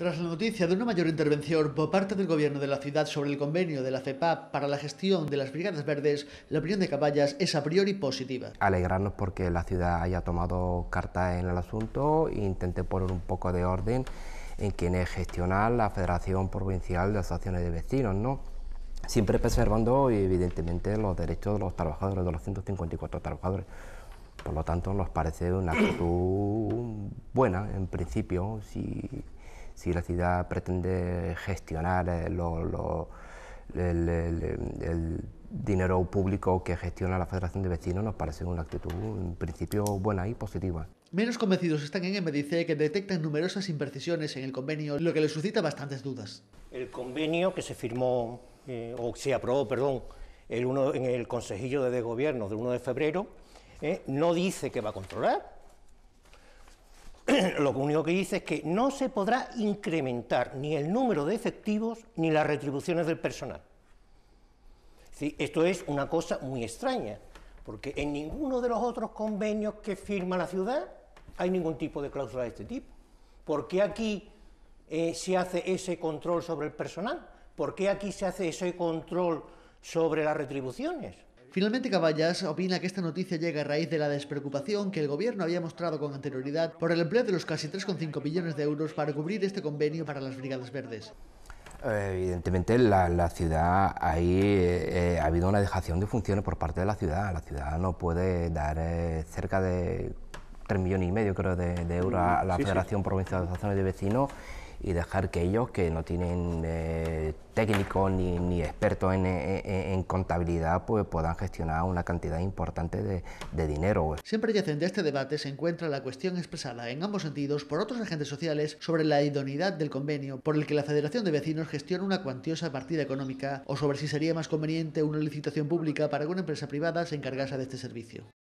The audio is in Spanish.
Tras la noticia de una mayor intervención por parte del gobierno de la ciudad sobre el convenio de la CEPAP para la gestión de las Brigadas Verdes, la opinión de Caballas es a priori positiva. Alegrarnos porque la ciudad haya tomado carta en el asunto e intente poner un poco de orden en es gestionar la Federación Provincial de Asociaciones de Vecinos, ¿no? Siempre preservando, evidentemente, los derechos de los trabajadores, de los 154 trabajadores. Por lo tanto, nos parece una actitud buena, en principio, si si la ciudad pretende gestionar eh, el, dinero público que gestiona la Federación de Vecinos, nos parece una actitud en principio buena y positiva. Menos convencidos están en MDC que detectan numerosas imprecisiones en el convenio, lo que les suscita bastantes dudas. El convenio que se firmó, eh, o se aprobó, perdón, el uno, en el Consejillo de Gobierno del 1 de febrero, eh, no dice que va a controlar, lo único que dice es que no se podrá incrementar ni el número de efectivos ni las retribuciones del personal. esto es una cosa muy extraña, porque en ninguno de los otros convenios que firma la ciudad hay ningún tipo de cláusula de este tipo. ¿Por qué aquí eh, se hace ese control sobre el personal? ¿Por qué aquí se hace ese control sobre las retribuciones? Finalmente, Caballas opina que esta noticia llega a raíz de la despreocupación que el gobierno había mostrado con anterioridad por el empleo de los casi 3,5 millones de euros para cubrir este convenio para las Brigadas Verdes. Eh, evidentemente la, ciudad, ahí eh, eh, ha habido una dejación de funciones por parte de la ciudad. La ciudad no puede dar cerca de 3 millones y medio, creo, de, euros a la Federación Provincial de Zonas de Vecinos y dejar que ellos, que no tienen eh, técnico ni, experto expertos en, contabilidad, pues puedan gestionar una cantidad importante de, dinero. Siempre yacente este debate se encuentra la cuestión expresada en ambos sentidos por otros agentes sociales sobre la idoneidad del convenio por el que la Federación de Vecinos gestiona una cuantiosa partida económica o sobre si sería más conveniente una licitación pública para que una empresa privada se encargase de este servicio.